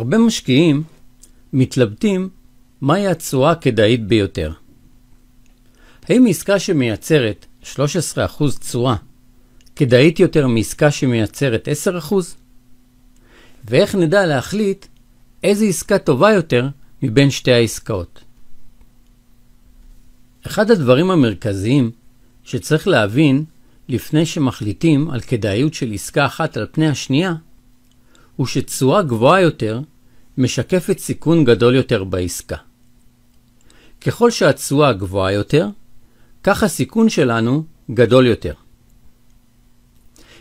הרבה משקיעים מתלבטים מהי התשואה הכדאית ביותר. האם עסקה שמייצרת 13% תשואה כדאית יותר מעסקה שמייצרת 10%? ואיך נדע להחליט איזו עסקה טובה יותר מבין שתי העסקאות? אחד הדברים המרכזיים שצריך להבין לפני שמחליטים על כדאיות של עסקה אחת על פני השנייה, הוא שתשואה גבוהה יותר משקפת סיכון גדול יותר בעסקה. ככל שהתשואה גבוהה יותר, כך הסיכון שלנו גדול יותר.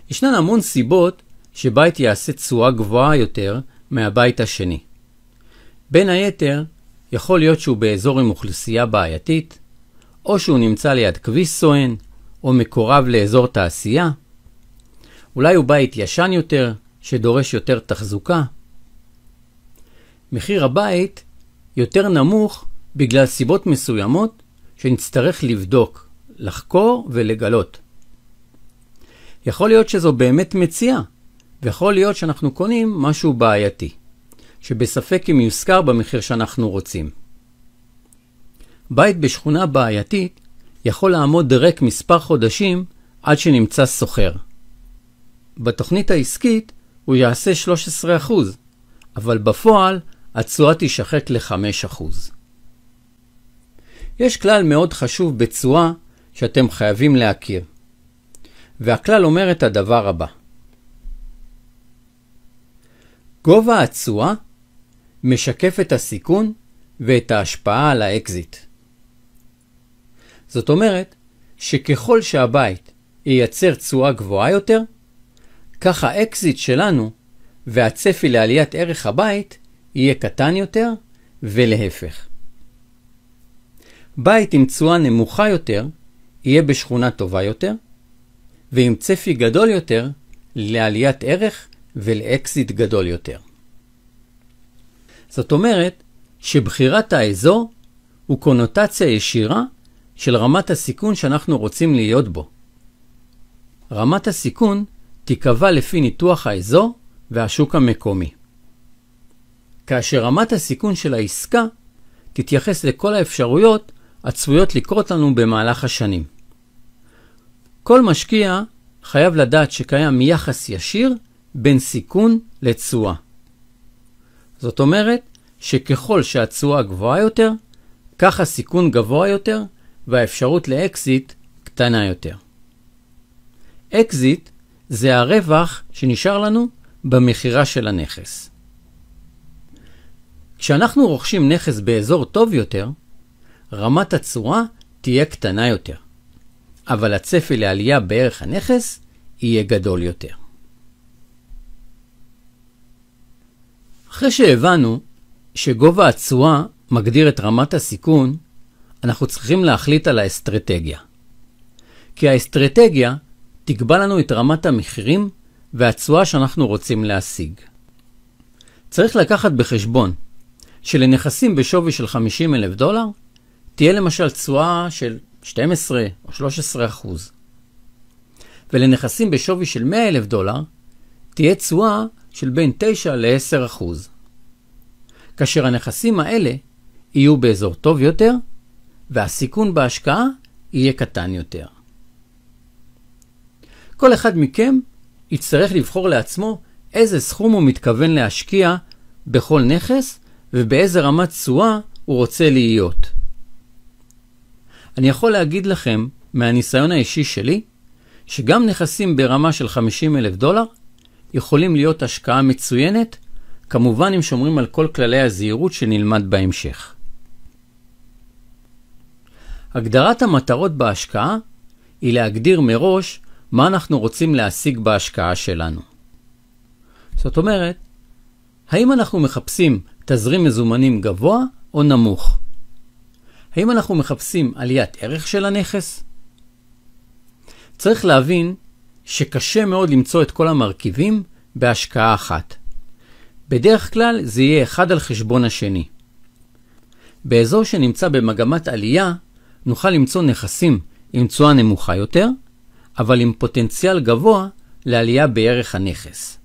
ישנן המון סיבות שבית יעשה תשואה גבוהה יותר מהבית השני. בין היתר, יכול להיות שהוא באזור עם אוכלוסייה בעייתית, או שהוא נמצא ליד כביש סואן, או מקורב לאזור תעשייה. אולי הוא בית ישן יותר, שדורש יותר תחזוקה. מחיר הבית יותר נמוך בגלל סיבות מסוימות שנצטרך לבדוק, לחקור ולגלות. יכול להיות שזו באמת מציאה, ויכול להיות שאנחנו קונים משהו בעייתי, שבספק אם יושכר במחיר שאנחנו רוצים. בית בשכונה בעייתית יכול לעמוד ריק מספר חודשים עד שנמצא סוחר. בתוכנית העסקית הוא יעשה 13%, אבל בפועל התשואה תישחק ל-5%. יש כלל מאוד חשוב בתשואה שאתם חייבים להכיר, והכלל אומר את הדבר הבא: גובה התשואה משקף את הסיכון ואת ההשפעה על האקזיט. זאת אומרת שככל שהבית ייצר תשואה גבוהה יותר, כך האקזיט שלנו והצפי לעליית ערך הבית יהיה קטן יותר ולהפך. בית עם תשואה נמוכה יותר יהיה בשכונה טובה יותר, ועם צפי גדול יותר לעליית ערך ולאקזיט גדול יותר. זאת אומרת שבחירת האזור הוא קונוטציה ישירה של רמת הסיכון שאנחנו רוצים להיות בו. רמת הסיכון תיקבע לפי ניתוח האזור והשוק המקומי. כאשר רמת הסיכון של העסקה תתייחס לכל האפשרויות הצפויות לקרות לנו במהלך השנים. כל משקיע חייב לדעת שקיים יחס ישיר בין סיכון לתשואה. זאת אומרת שככל שהתשואה גבוהה יותר, כך הסיכון גבוה יותר והאפשרות לאקזיט קטנה יותר. אקזיט זה הרווח שנשאר לנו במכירה של הנכס. כשאנחנו רוכשים נכס באזור טוב יותר, רמת התשואה תהיה קטנה יותר, אבל הצפי לעלייה בערך הנכס יהיה גדול יותר. אחרי שהבנו שגובה התשואה מגדיר את רמת הסיכון, אנחנו צריכים להחליט על האסטרטגיה. כי האסטרטגיה תקבע לנו את רמת המחירים והתשואה שאנחנו רוצים להשיג. צריך לקחת בחשבון שלנכסים בשווי של 50 אלף דולר, תהיה למשל תשואה של 12 או 13 אחוז. ולנכסים בשווי של 100 אלף דולר, תהיה תשואה של בין 9 ל-10 אחוז. כאשר הנכסים האלה יהיו באזור טוב יותר, והסיכון בהשקעה יהיה קטן יותר. כל אחד מכם יצטרך לבחור לעצמו איזה סכום הוא מתכוון להשקיע בכל נכס ובאיזה רמת תשואה הוא רוצה להיות. אני יכול להגיד לכם, מהניסיון האישי שלי, שגם נכסים ברמה של 50 אלף דולר יכולים להיות השקעה מצוינת, כמובן אם שומרים על כל כללי הזהירות שנלמד בהמשך. הגדרת המטרות בהשקעה היא להגדיר מראש מה אנחנו רוצים להשיג בהשקעה שלנו. זאת אומרת, האם אנחנו מחפשים תזרים מזומנים גבוה או נמוך? האם אנחנו מחפשים עליית ערך של הנכס? צריך להבין שקשה מאוד למצוא את כל המרכיבים בהשקעה אחת. בדרך כלל זה יהיה אחד על חשבון השני. באזור שנמצא במגמת עלייה, נוכל למצוא נכסים עם תשואה נמוכה יותר, אבל עם פוטנציאל גבוה לעלייה בערך הנכס.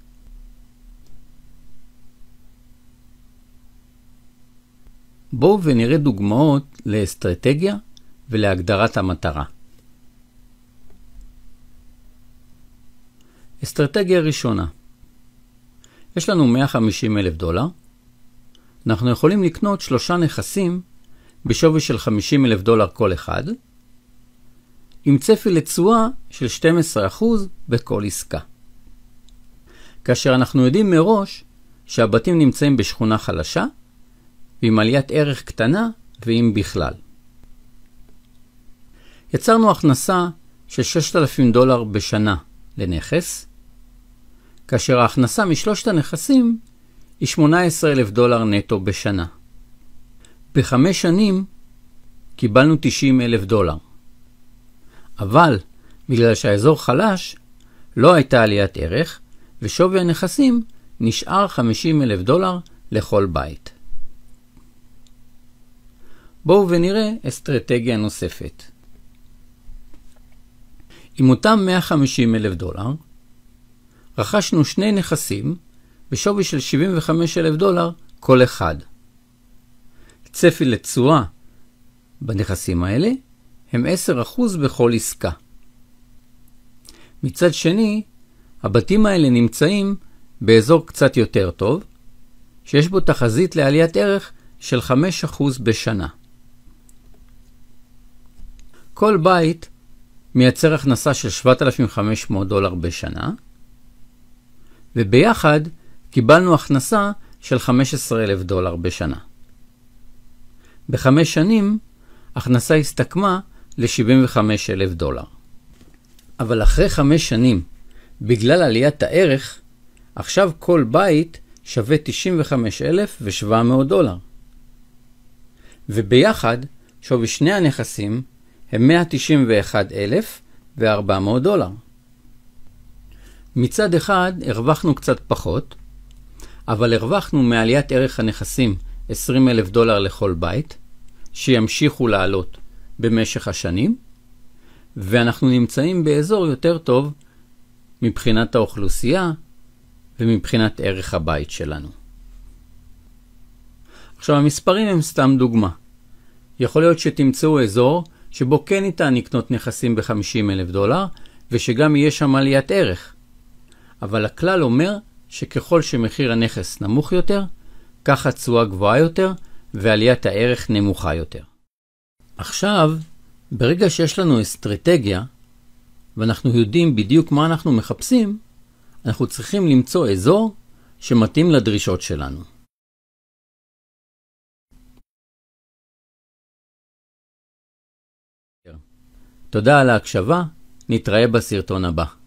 בואו ונראה דוגמאות לאסטרטגיה ולהגדרת המטרה. אסטרטגיה ראשונה יש לנו 150 אלף דולר, אנחנו יכולים לקנות שלושה נכסים בשווי של 50 אלף דולר כל אחד, עם צפי לתשואה של 12% בכל עסקה. כאשר אנחנו יודעים מראש שהבתים נמצאים בשכונה חלשה, ועם עליית ערך קטנה, ואם בכלל. יצרנו הכנסה של 6,000 דולר בשנה לנכס, כאשר ההכנסה משלושת הנכסים היא 18,000 דולר נטו בשנה. בחמש שנים קיבלנו 90,000 דולר. אבל בגלל שהאזור חלש, לא הייתה עליית ערך, ושווי הנכסים נשאר 50 אלף דולר לכל בית. בואו ונראה אסטרטגיה נוספת. עם אותם 150 אלף דולר, רכשנו שני נכסים בשווי של 75 אלף דולר כל אחד. צפי לתשואה בנכסים האלה הם 10% בכל עסקה. מצד שני, הבתים האלה נמצאים באזור קצת יותר טוב, שיש בו תחזית לעליית ערך של 5% בשנה. כל בית מייצר הכנסה של 7,500 דולר בשנה, וביחד קיבלנו הכנסה של 15,000 דולר בשנה. בחמש שנים, הכנסה הסתכמה ל 75 אלף דולר. אבל אחרי חמש שנים, בגלל עליית הערך, עכשיו כל בית שווה 95,700 דולר. וביחד, שווי שני הנכסים הם 191,400 דולר. מצד אחד הרווחנו קצת פחות, אבל הרווחנו מעליית ערך הנכסים 20,000 דולר לכל בית, שימשיכו לעלות במשך השנים, ואנחנו נמצאים באזור יותר טוב מבחינת האוכלוסייה ומבחינת ערך הבית שלנו. עכשיו, המספרים הם סתם דוגמה. יכול להיות שתמצאו אזור שבו כן ניתן לקנות נכסים ב-50 אלף דולר, ושגם יהיה שם עליית ערך. אבל הכלל אומר שככל שמחיר הנכס נמוך יותר, כך התשואה גבוהה יותר ועליית הערך נמוכה יותר. עכשיו, ברגע שיש לנו אסטרטגיה, ואנחנו יודעים בדיוק מה אנחנו מחפשים, אנחנו צריכים למצוא אזור שמתאים לדרישות שלנו. תודה על ההקשבה, נתראה בסרטון הבא.